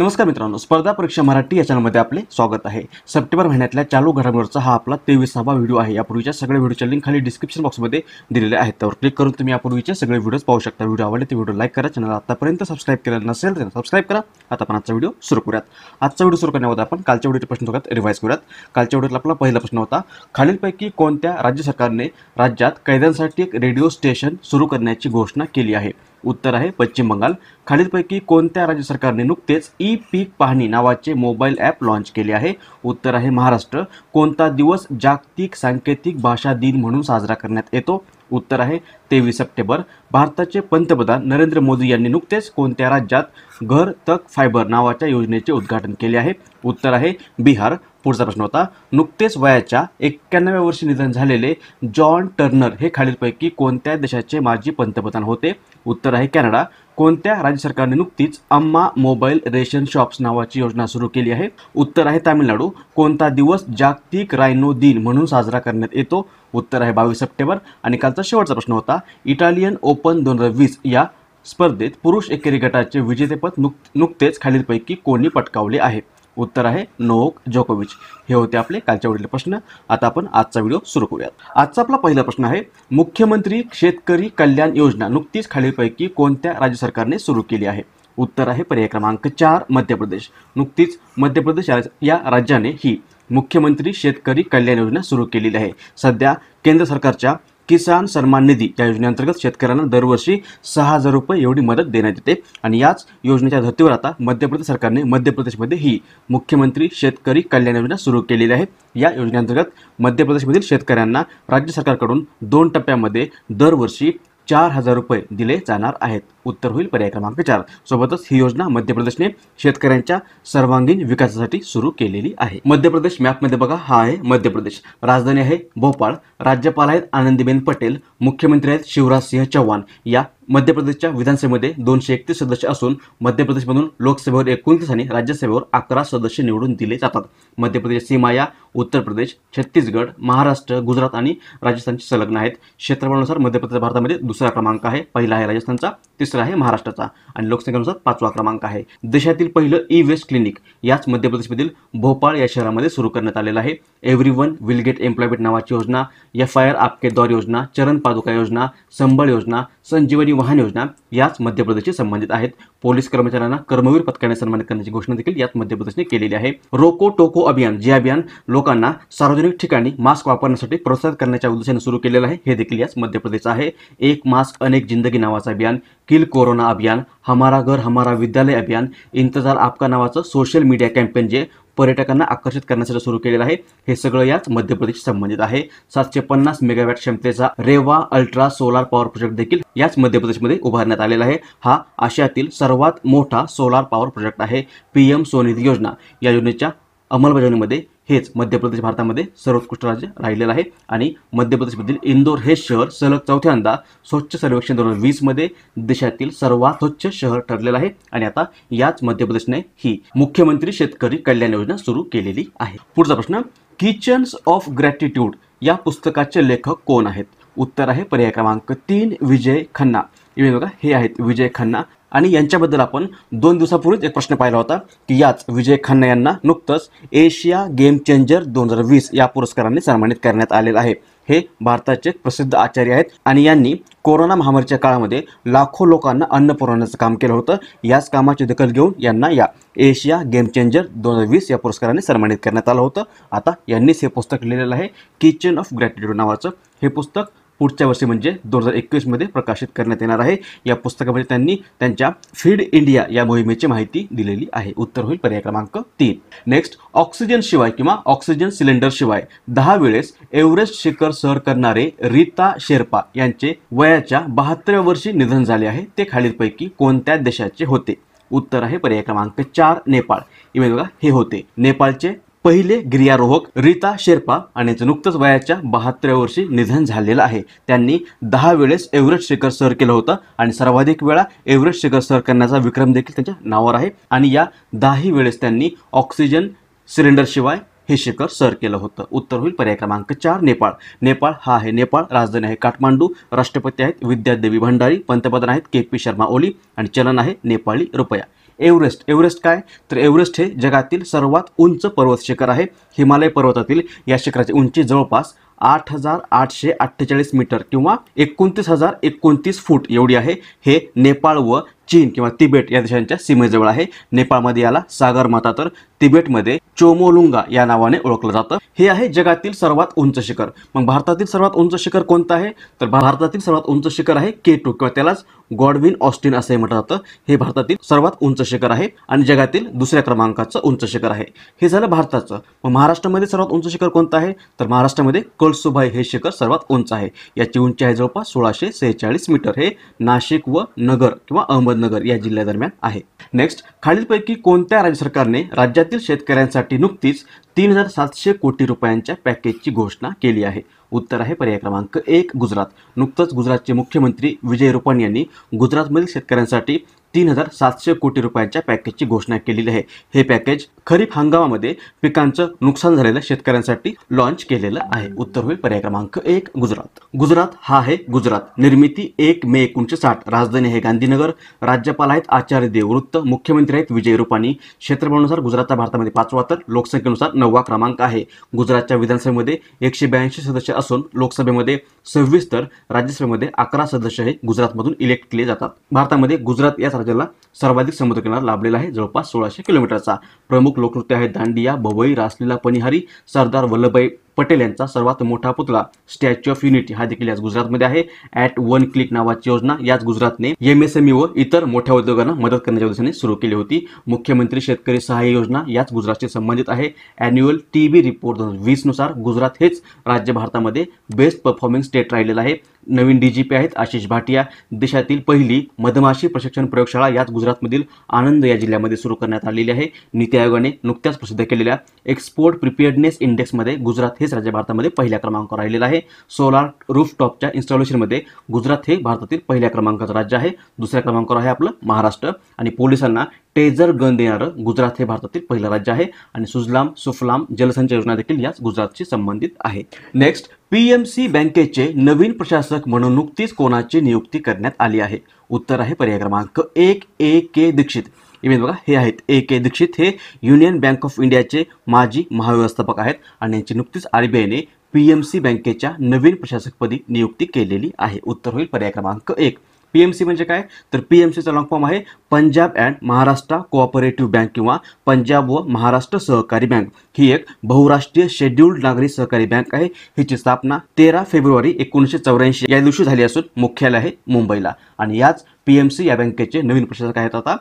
नमस्कार मित्रांनो स्पर्धा परीक्षा मराठी या चॅनलमध्ये आपले स्वागत आहे सप्टेंबर महिन्यातल्या चालू घडामोडीचा हा आपला तेवीसावा व्हिडिओ आहे यापूर्वीच्या सगळ्या व्हिडिओच्या लिंक खाली डिस्क्रिप्शन बॉक्समध्ये दिलेले आहेत त्यावर क्लिक करून तुम्ही यापूर्वीचे सगळे व्हिडिओज पाहू शकता व्हिडिओ आवडले ते व्हिडिओ लाईक करा चॅनल आतापर्यंत सबस्क्राईब केलं नसेल तर सबस्क्राईब करा आता आपण आजचा व्हिडिओ सुरू करूयात आजचा व्हिडिओ सुरू करण्यावर आपण कालच्या व्हिडिओ प्रश्न थोड्यात रिवाईज करूयात कालच्या व्हिडिओला आपला पहिला प्रश्न होता खालीलपैकी कोणत्या राज्य सरकारने राज्यात कैद्यांसाठी एक रेडिओ स्टेशन सुरू करण्याची घोषणा केली आहे उत्तर आहे पश्चिम बंगाल खालीलपैकी कोणत्या राज्य सरकारने नुकतेच ई पीक पाहणी नावाचे मोबाईल ॲप लॉन्च केले आहे उत्तर आहे महाराष्ट्र कोणता दिवस जागतिक सांकेतिक भाषा दिन म्हणून साजरा करण्यात येतो उत्तर आहे तेवीस सप्टेंबर भारताचे पंतप्रधान नरेंद्र मोदी यांनी नुकतेच कोणत्या राज्यात घर तक फायबर नावाच्या योजनेचे उद्घाटन केले आहे उत्तर आहे बिहार पुढचा प्रश्न होता नुकतेच वयाच्या एक्क्याण्णव्या वर्षी निधन झालेले जॉन टर्नर हे खालीलपैकी कोणत्या देशाचे माजी पंतप्रधान होते उत्तर आहे कॅनडा कोणत्या राज्य सरकारने नुकतीच अम्मा मोबाईल रेशन शॉप्स नावाची योजना सुरू केली आहे उत्तर आहे तामिळनाडू कोणता दिवस जागतिक रायनो दिन म्हणून साजरा करण्यात येतो उत्तर आहे बावीस सप्टेंबर आणि कालचा शेवटचा प्रश्न होता इटालियन ओपन दोन हजार वीस या स्पर्धेत पुरुष एकेरी गटाचे विजेतेपद नुक नुकतेच खालीलपैकी कोणी पटकावले आहे उत्तर आहे नोक जोकोविच हे होते आपले कालच्या वडील प्रश्न आता आपण आजचा व्हिडिओ सुरू करूयात आजचा आपला पहिला प्रश्न आहे मुख्यमंत्री शेतकरी कल्याण योजना नुकतीच खालीलपैकी कोणत्या राज्य सरकारने सुरू केली आहे उत्तर आहे पर्याय क्रमांक चार मध्य प्रदेश नुकतीच मध्य प्रदेश या राज्याने ही मुख्यमंत्री शेतकरी कल्याण योजना सुरू केलेली आहे सध्या केंद्र सरकारच्या किसान सन्मान निधी या योजनेअंतर्गत शेतकऱ्यांना दरवर्षी सहा हजार रुपये एवढी मदत देण्यात येते आणि याच योजनेच्या धर्तीवर आता मध्य प्रदेश सरकारने मध्य प्रदेशमध्ये ही मुख्यमंत्री शेतकरी कल्याण योजना सुरू केलेली आहे या योजनेअंतर्गत मध्य प्रदेशमधील शेतकऱ्यांना राज्य सरकारकडून दोन टप्प्यामध्ये दरवर्षी चार हजार रुपये दिले जाणार आहेत उत्तर होईल पर्याय क्रमांक चार सोबतच ही योजना मध्य प्रदेशने शेतकऱ्यांच्या सर्वांगीण विकासासाठी सुरू केलेली आहे मध्य प्रदेश मॅपमध्ये बघा हा आहे मध्य प्रदेश राजधानी आहे भोपाळ राज्यपाल आहेत आनंदीबेन पटेल मुख्यमंत्री आहेत शिवराज सिंह चौहान या मध्य प्रदेशच्या विधानसभेमध्ये दोनशे एकतीस सदस्य असून मध्य प्रदेशमधून लोकसभेवर एकोणतीस आणि राज्यसभेवर अकरा सदस्य निवडून दिले जातात मध्य प्रदेश सीमाया उत्तर प्रदेश छत्तीसगड महाराष्ट्र गुजरात आणि राजस्थानची संलग्न आहेत क्षेत्रफळानुसार मध्य प्रदेश भारतामध्ये दुसरा क्रमांक आहे पहिला आहे राजस्थानचा तिसरा आहे महाराष्ट्राचा आणि लोकसंख्येनुसार पाचवा क्रमांक आहे देशातील पहिलं ई वेस्ट क्लिनिक याच मध्य प्रदेशमधील भोपाळ या शहरामध्ये सुरू करण्यात आलेला आहे every one will get employment नावाची योजना एफ आय आर आपके दौर योजना चरण पादुका योजना संबळ योजना संजीवनी वाहन योजना याच मध्य प्रदेशशी संबंधित आहेत पोलीस कर्मचाऱ्यांना कर्मवीर पथकाने सन्मानित करण्याची घोषणा देखील यात मध्य प्रदेशने केलेली आहे रोको टोको अभियान जे अभियान लोकांना सार्वजनिक ठिकाणी मास्क वापरण्यासाठी प्रोत्साहित करण्याच्या उद्देशाने सुरू केलेलं आहे हे देखील याच मध्य प्रदेश आहे एक मास्क अनेक जिंदगी नावाचं अभियान किल कोरोना अभियान हमारा घर हमारा विद्यालय अभियान इंतजार आपका नावाचं सोशल मीडिया कॅम्पेन जे पर्यटकांना आकर्षित करण्यासाठी सुरू केलेलं आहे हे सगळं याच मध्य प्रदेश संबंधित आहे सातशे पन्नास मेगावॅट क्षमतेचा Rewa ultra solar power project देखील याच मध्य प्रदेशमध्ये उभारण्यात आलेला आहे हा आशियातील सर्वात मोठा सोलार पॉवर प्रोजेक्ट आहे पी एम स्वनिधी योजना या योजनेच्या अंमलबजावणीमध्ये हेच मध्य प्रदेश भारतामध्ये सर्वोत्कृष्ट राज्य राहिलेलं आहे आणि मध्य प्रदेशमधील इंदोर हे शहर सलग चौथ्यांदा स्वच्छ सर्वेक्षण दोन हजार वीसमध्ये देशातील सर्वात स्वच्छ शहर ठरलेलं आहे आणि आता याच मध्य प्रदेशने ही मुख्यमंत्री शेतकरी कल्याण योजना सुरू केलेली आहे पुढचा प्रश्न किचन्स ऑफ ग्रॅटिट्यूड या पुस्तकाचे लेखक कोण आहेत उत्तर आहे पर्याय क्रमांक तीन विजय खन्ना बघा हे आहेत विजय खन्ना आणि यांच्याबद्दल आपण दोन दिवसापूर्वीच एक प्रश्न पाहिला होता की याच विजय खन्ना यांना नुकतंच एशिया गेम चेंजर दोन हजार वीस या पुरस्काराने सन्मानित करण्यात आलेलं आहे हे भारताचे प्रसिद्ध आचार्य आहेत आणि यांनी कोरोना महामारीच्या काळामध्ये लाखो लोकांना अन्न पुरवण्याचं काम केलं होतं याच कामाची दखल घेऊन यांना या एशिया गेम चेंजर दोन हजार वीस या पुरस्काराने सन्मानित करण्यात आलं होतं आता यांनीच हे पुस्तक लिहिलेलं आहे किचन ऑफ ग्रॅटिट्यूड नावाचं हे पुस्तक पुढच्या वर्षी म्हणजे दोन हजार एकवीसमध्ये प्रकाशित करण्यात येणार आहे या पुस्तकामध्ये त्यांनी त्यांच्या फीड इंडिया या मोहिमेची माहिती दिलेली आहे उत्तर होईल पर्याय क्रमांक तीन नेक्स्ट ऑक्सिजन शिवाय किंवा ऑक्सिजन सिलेंडर शिवाय दहा वेळेस एव्हरेस्ट शिखर सर करणारे रीता शेर्पा यांचे वयाच्या बहात्तराव्या वर्षी निधन झाले आहे ते खालीलपैकी कोणत्या देशाचे होते उत्तर आहे पर्याय क्रमांक चार नेपाळ इव्हन बघा हे होते नेपाळचे पहिले गिर्यारोहक रीता शेर्पा आणि नुकतंच वयाच्या बहात्तराव्या वर्षी निधन झालेलं आहे त्यांनी दहा वेळेस एव्हरेस्ट शिखर सर केलं होतं आणि सर्वाधिक वेळा एव्हरेस्ट शिखर सर करण्याचा विक्रम देखील त्यांच्या नावावर आहे आणि या दहाही वेळेस त्यांनी ऑक्सिजन सिलेंडरशिवाय हे शिखर सर केलं होतं उत्तर होईल पर्याय क्रमांक चार नेपाळ नेपाळ हा आहे नेपाळ राजधानी आहे काठमांडू राष्ट्रपती आहेत विद्यादेवी भंडारी पंतप्रधान आहेत के पी शर्मा ओली आणि चलन आहे नेपाळी रुपया एव्हरेस्ट एव्हरेस्ट काय तर एव्हरेस्ट हे जगातील सर्वात उंच पर्वत शिखर आहे हिमालय पर्वतातील या शिखराची उंची जवळपास आठ हजार आठशे अठ्ठेचाळीस मीटर किंवा एकोणतीस हजार एकोणतीस फूट एवढी आहे हे नेपाळ व चीन किंवा तिबेट या देशांच्या सीमेजवळ आहे नेपाळमध्ये याला सागरमाथा तर तिबेटमध्ये चोमोलुंगा या नावाने ओळखलं जातं हे आहे जगातील सर्वात उंच शिखर मग भारतातील सर्वात उंच शिखर कोणतं आहे तर भारतातील सर्वात उंच शिखर आहे के टू किंवा त्यालाच गॉडविन ऑस्टिन असे म्हटलं जातं हे भारतातील सर्वात उंच शिखर आहे आणि जगातील दुसऱ्या क्रमांकाचं उंच शिखर आहे हे झालं भारताचं मग महाराष्ट्रामध्ये सर्वात उंच शिखर कोणतं आहे तर महाराष्ट्रामध्ये कळसुभाई हे शिखर सर्वात उंच आहे याची उंची आहे जवळपास सोळाशे सेहेचाळीस मीटर हे नाशिक व नगर किंवा अहमदनगर या जिल्ह्यादरम्यान आहे नेक्स्ट खालीलपैकी कोणत्या राज्य सरकारने राज्यातील शेतकऱ्यांसाठी नुकतीच तीन हजार सातशे कोटी रुपयांच्या पॅकेजची घोषणा केली आहे उत्तर आहे पर्याय क्रमांक एक गुजरात नुकतंच गुजरातचे मुख्यमंत्री विजय रुपाणी यांनी गुजरातमधील शेतकऱ्यांसाठी तीन हजार सातशे कोटी रुपयांच्या पॅकेजची घोषणा केलेली आहे हे पॅकेज खरीप हंगामामध्ये पिकांचं नुकसान झालेल्या शेतकऱ्यांसाठी लॉन्च केलेलं आहे उत्तर होईल पर्याय क्रमांक एक गुजरात गुजरात हा आहे गुजरात निर्मिती एक मे एकोणीशे साठ राजधानी आहे गांधीनगर राज्यपाल आहेत आचार्य देववृत्त मुख्यमंत्री आहेत विजय रुपाणी क्षेत्रफळानुसार गुजरात भारतामध्ये पाचवा तर लोकसंख्येनुसार नववा क्रमांक आहे गुजरातच्या विधानसभेमध्ये एकशे ब्याऐंशी सदस्य असून लोकसभेमध्ये सव्वीस तर राज्यसभेमध्ये अकरा सदस्य हे गुजरातमधून इलेक्ट केले जातात भारतामध्ये गुजरात या राज्याला सर्वाधिक समुद्रकिनार लाभलेला आहे जवळपास सोळाशे किलोमीटरचा प्रमुख लोकनृत्य आहे दांडिया भवई रासलीला पनिहारी सरदार वल्लभभाई पटेल यांचा सर्वात मोठा पुतळा स्टॅच्यू ऑफ युनिटी हा देखील याच गुजरातमध्ये आहे ॲट वन क्लिक नावाची योजना याच गुजरातने एमएसएमई e व इतर मोठ्या उद्योगांना मदत करण्याच्या उद्देशाने सुरू केली होती मुख्यमंत्री शेतकरी सहाय्य योजना याच गुजरातशी संबंधित आहे अॅन्युअल टी रिपोर्ट दोन नुसार गुजरात हेच राज्य भारतामध्ये बेस्ट परफॉर्मिंग स्टेट राहिलेलं आहे नवीन डी जी पी आहेत आशिष भाटिया देशातील पहिली मधमाशी प्रशिक्षण प्रयोगशाळा याच गुजरातमधील आनंद या जिल्ह्यामध्ये सुरू करण्यात आलेली आहे नीती आयोगाने नुकत्याच प्रसिद्ध केलेल्या एक्सपोर्ट प्रिपेअर्डनेस इंडेक्समध्ये गुजरात हे नक्कीच राज्य भारतामध्ये पहिल्या क्रमांकावर राहिलेला आहे सोलार रूफटॉपच्या इन्स्टॉलेशनमध्ये गुजरात हे भारतातील पहिल्या क्रमांकाचं राज्य आहे दुसऱ्या क्रमांकावर आहे आपलं महाराष्ट्र आणि पोलिसांना टेझर गन देणारं गुजरात हे भारतातील पहिलं राज्य आहे आणि सुजलाम सुफलाम जलसंचय योजना देखील याच गुजरातशी संबंधित आहे नेक्स्ट पीएमसी बँकेचे नवीन प्रशासक म्हणून नुकतीच कोणाची नियुक्ती करण्यात आली आहे उत्तर आहे पर्याय क्रमांक एक ए के दीक्षित इमेज बघा हे आहेत ए के दीक्षित हे युनियन बँक ऑफ इंडियाचे माजी महाव्यवस्थापक आहेत आणि यांची नुकतीच आर बी आयने पी एम सी बँकेच्या नवीन प्रशासकपदी नियुक्ती केलेली आहे उत्तर होईल पर्याय क्रमांक एक पी एम सी म्हणजे काय तर पी एम सीचा लॉंग फॉर्म आहे Punjab and Maharashtra cooperative bank किंवा पंजाब व महाराष्ट्र सहकारी बँक ही एक बहुराष्ट्रीय शेड्युल्ड नागरी सहकारी बँक आहे हिची स्थापना तेरा फेब्रुवारी एकोणीसशे चौऱ्याऐंशी या दिवशी झाली असून मुख्यालय आहे मुंबईला आणि याच पी एम सी या बँकेचे नवीन प्रशासक आहेत आता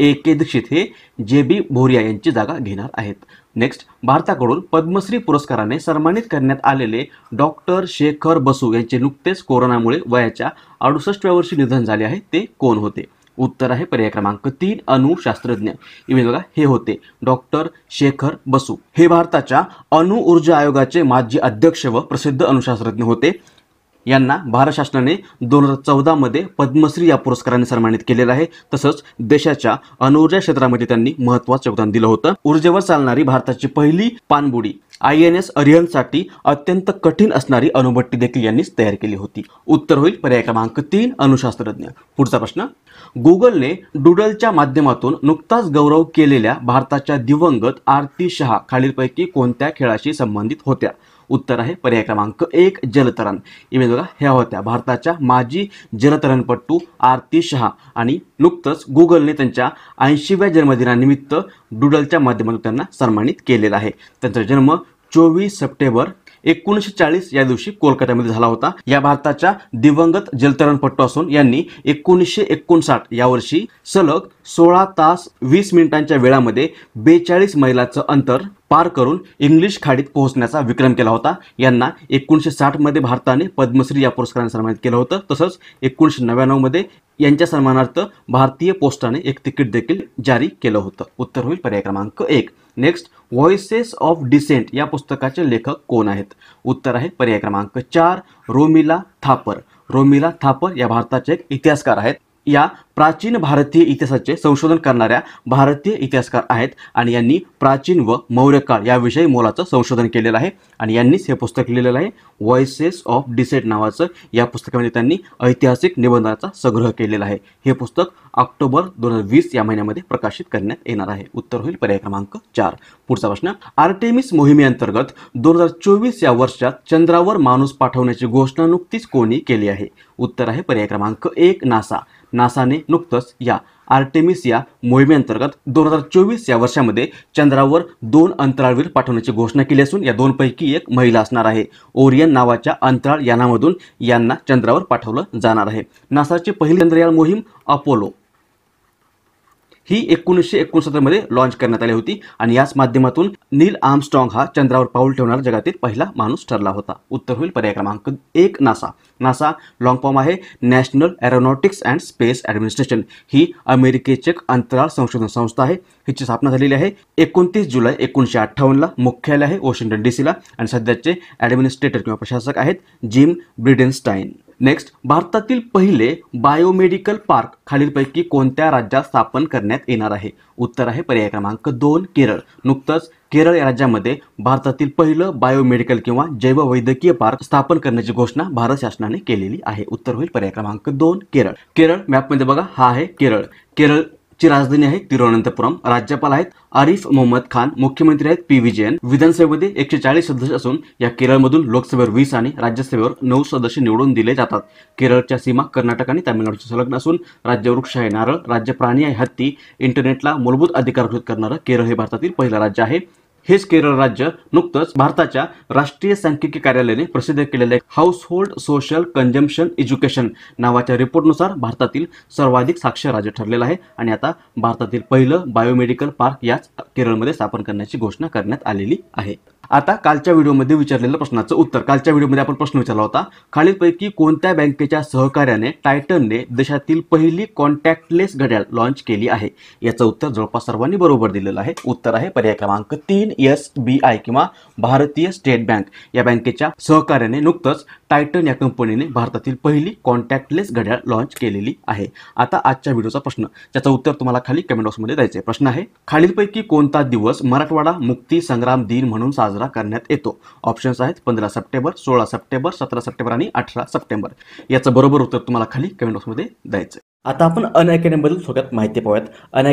ए के दीक्षित हे जे बी भोरिया यांची जागा घेणार आहेत नेक्स्ट भारताकडून पद्मश्री पुरस्काराने सन्मानित करण्यात आलेले डॉक्टर शेखर बसू यांचे नुकतेच कोरोनामुळे वयाच्या अडुसष्टव्या वर्षी निधन झाले आहे ते कोण होते उत्तर आहे पर्याय क्रमांक तीन अणुशास्त्रज्ञ इव्हन बघा हे होते डॉक्टर शेखर बसू हे भारताच्या अणुऊर्जा आयोगाचे माजी अध्यक्ष व प्रसिद्ध अणुशास्त्रज्ञ होते यांना भारत शासनाने दोन हजार चौदामध्ये पद्मश्री या पुरस्काराने सन्मानित केलेलं आहे तसंच देशाच्या अणुऊर्जा क्षेत्रामध्ये त्यांनी महत्वाचं योगदान दिलं होतं ऊर्जेवर चालणारी भारताची पहिली पाणबुडी आय एन एस साठी अत्यंत कठीण असणारी अणुभट्टी देखील यांनीच तयार केली होती उत्तर होईल पर्याय क्रमांक तीन अणुशास्त्रज्ञ पुढचा प्रश्न गुगलने डुडलच्या माध्यमातून नुकताच गौरव केलेल्या भारताच्या दिवंगत आरती शहा खालीलपैकी कोणत्या खेळाशी संबंधित होत्या उत्तर आहे पर्याय क्रमांक एक जलतरण इमेज बघा ह्या होत्या भारताच्या माजी जलतरणपटू आरती शहा आणि नुकतंच गुगलने त्यांच्या ऐंशीव्या जन्मदिनानिमित्त डुडलच्या माध्यमातून त्यांना सन्मानित केलेला आहे त्यांचा जन्म चोवीस सप्टेंबर एकोणीसशे चाळीस या दिवशी कोलकात्यामध्ये झाला होता या भारताच्या दिवंगत जलतरणपट्टू असून यांनी एकोणीसशे एकोणसाठ या वर्षी सलग सोळा तास वीस मिनिटांच्या वेळामध्ये बेचाळीस मैलाचं अंतर पार करून इंग्लिश खाडीत पोहोचण्याचा विक्रम केला होता यांना एकोणीसशे साठमध्ये भारताने पद्मश्री या पुरस्काराने सन्मानित केलं होतं तसंच एकोणीसशे नव्याण्णवमध्ये यांच्या सन्मानार्थ भारतीय पोस्टाने एक तिकीट देखील जारी केलं होतं उत्तर होईल पर्याय क्रमांक एक नेक्स्ट व्हॉइसेस ऑफ डिसेंट या पुस्तकाचे लेखक कोण आहेत उत्तर आहे पर्याय क्रमांक चार रोमिला थापर रोमिला थापर या भारताचे एक इतिहासकार आहेत या प्राचीन भारतीय इतिहासाचे संशोधन करणाऱ्या भारतीय इतिहासकार आहेत आणि यांनी प्राचीन व मौर्यकाळ याविषयी मोलाचं संशोधन केलेलं आहे आणि यांनीच हे पुस्तक लिहिलेलं आहे व्हॉइसेस ऑफ डिसेट नावाचं या पुस्तकामध्ये त्यांनी ऐतिहासिक निबंधाचा संग्रह केलेला आहे हे पुस्तक ऑक्टोबर दोन हजार वीस या महिन्यामध्ये प्रकाशित करण्यात येणार आहे उत्तर होईल पर्याय क्रमांक चार पुढचा प्रश्न आर्टेमिस मोहिमेअंतर्गत दोन हजार चोवीस या वर्षात चंद्रावर माणूस पाठवण्याची घोषणा नुकतीच कोणी केली आहे उत्तर आहे पर्याय क्रमांक एक नासा नासाने नुकतंच या आर्टेमिस या मोहिमेअंतर्गत दोन हजार चोवीस या वर्षामध्ये चंद्रावर दोन अंतराळवीर पाठवण्याची घोषणा केली असून या दोनपैकी एक महिला असणार आहे ओरियन नावाच्या अंतराळ यानामधून यांना चंद्रावर पाठवलं जाणार आहे नासाची पहिली चंद्रयान मोहीम अपोलो ही एकोणीसशे मध्ये लॉन्च करण्यात आली होती आणि याच माध्यमातून नील आर्मस्ट्रॉंग हा चंद्रावर पाऊल ठेवणारा जगातील पहिला माणूस ठरला होता उत्तर होईल पर्याय क्रमांक एक नासा नासा लॉंग फॉर्म आहे national aeronautics and space administration ही अमेरिकेचे अंतराळ संशोधन संस्था आहे हिची स्थापना झालेली आहे एकोणतीस जुलै एकोणीसशे अठ्ठावन्नला मुख्यालय आहे वॉशिंग्टन डीसीला आणि सध्याचे ॲडमिनिस्ट्रेटर किंवा प्रशासक आहेत जिम ब्रिडेनस्टाईन नेक्स्ट भारतातील पहिले बायोमेडिकल पार्क खालीलपैकी कोणत्या राज्यात स्थापन करण्यात येणार आहे उत्तर आहे पर्याय क्रमांक दोन केरळ नुकतंच केरळ या राज्यामध्ये भारतातील पहिलं बायोमेडिकल किंवा जैववैद्यकीय पार्क स्थापन करण्याची घोषणा भारत शासनाने केलेली आहे उत्तर होईल पर्याय क्रमांक दोन केरळ केरळ मॅपमध्ये बघा हा आहे केरळ केरळ ची राजधानी आहे तिरुवनंतपुरम राज्यपाल आहेत आरिफ मोहम्मद खान मुख्यमंत्री आहेत पी विजयन विधानसभेमध्ये एकशे चाळीस सदस्य असून या केरळमधून लोकसभेवर वीस आणि राज्यसभेवर नऊ सदस्य निवडून दिले जातात केरळच्या सीमा कर्नाटक आणि तामिळनाडूचे संलग्न असून राज्य वृक्ष आहे नारळ राज्य प्राणी आहे हत्ती इंटरनेटला मूलभूत अधिकारकृत करणारं केरळ हे भारतातील पहिलं राज्य आहे हेच केरळ राज्य नुकतंच भारताच्या राष्ट्रीय सांख्यिकी कार्यालयाने प्रसिद्ध केलेले हाऊसहोल्ड सोशल कंजम्पशन एज्युकेशन नावाच्या रिपोर्टनुसार भारतातील सर्वाधिक साक्षर राज्य ठरलेलं आहे आणि आता भारतातील पहिलं बायोमेडिकल पार्क याच केरळमध्ये स्थापन करण्याची घोषणा करण्यात आलेली आहे आता कालच्या व्हिडिओमध्ये विचारलेलं प्रश्नाचं उत्तर कालच्या व्हिडिओमध्ये आपण प्रश्न विचारला होता खालीलपैकी कोणत्या बँकेच्या सहकार्याने टायटनने देशातील पहिली कॉन्टॅक्टलेस घड्याळ लॉन्च केली आहे याचं उत्तर जवळपास सर्वांनी बरोबर दिलेलं आहे उत्तर आहे पर्याय क्रमांक तीन एस बी आय किंवा भारतीय स्टेट बँक या बँकेच्या सहकार्याने नुकतंच टायटन या कंपनीने भारतातील पहिली कॉन्टॅक्टलेस घड्याळ लॉन्च केलेली आहे आता आजच्या व्हिडिओचा प्रश्न ज्याचं उत्तर तुम्हाला खाली कमेंट बॉक्समध्ये द्यायचे प्रश्न आहे खालीलपैकी कोणता दिवस मराठवाडा मुक्ती संग्राम दिन म्हणून साजरा करण्यात येतो ऑप्शन्स आहेत पंधरा सप्टेंबर सोळा सप्टेंबर सतरा सप्टेंबर आणि अठरा सप्टेंबर याचं बरोबर उत्तर तुम्हाला खाली कमेंट बॉक्समध्ये द्यायचं आता आपण अन सगळ्यात माहिती पाहूयात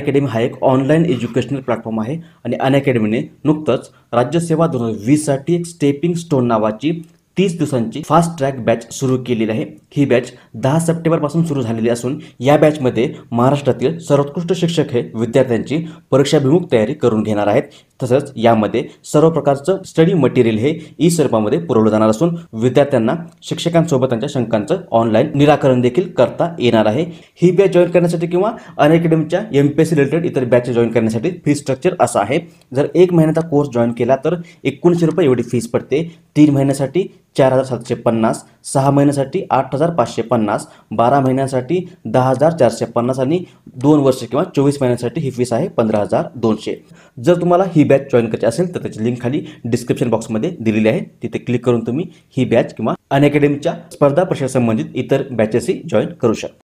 अन हा एक ऑनलाईन एज्युकेशनल प्लॅटफॉर्म आहे आणि अन अकॅडमीने नुकतंच राज्यसेवा दोन हजार वीससाठी एक स्टेपिंग स्टोन नावाची तीस दिवसांची फास्ट ट्रॅक बॅच सुरू केलेली आहे ही बॅच दहा सप्टेंबरपासून सुरू झालेली असून या बॅचमध्ये महाराष्ट्रातील सर्वोत्कृष्ट शिक्षक हे विद्यार्थ्यांची परीक्षाभिमुख तयारी करून घेणार आहेत तसंच यामध्ये सर्व प्रकारचं स्टडी मटेरियल हे ई स्वरूपामध्ये पुरवलं जाणार असून विद्यार्थ्यांना शिक्षकांसोबत त्यांच्या शंकांचं ऑनलाईन निराकरण देखील करता येणार आहे ही बॅच जॉईन करण्यासाठी किंवा अनअकॅडमीच्या M P S C related इतर बॅच जॉईन करण्यासाठी फी स्ट्रक्चर असं आहे जर एक महिन्याचा कोर्स जॉईन केला तर एकोणीसशे रुपये एवढी फीस पडते तीन महिन्यासाठी चार हजार सातशे पन्नास सहा महिन्यासाठी आठ हजार पाचशे पन्नास बारा महिन्यांसाठी दहा हजार चारशे पन्नास आणि दोन वर्ष किंवा चोवीस महिन्यांसाठी ही फीस आहे पंधरा हजार दोनशे जर तुम्हाला ही बॅच जॉईन करायची असेल तर त्याची लिंक खाली डिस्क्रिप्शन बॉक्समध्ये दिलेली आहे तिथे क्लिक करून तुम्ही ही बॅच किंवा अनअकॅडमीच्या स्पर्धा संबंधित इतर बॅचेसही जॉईन करू शकता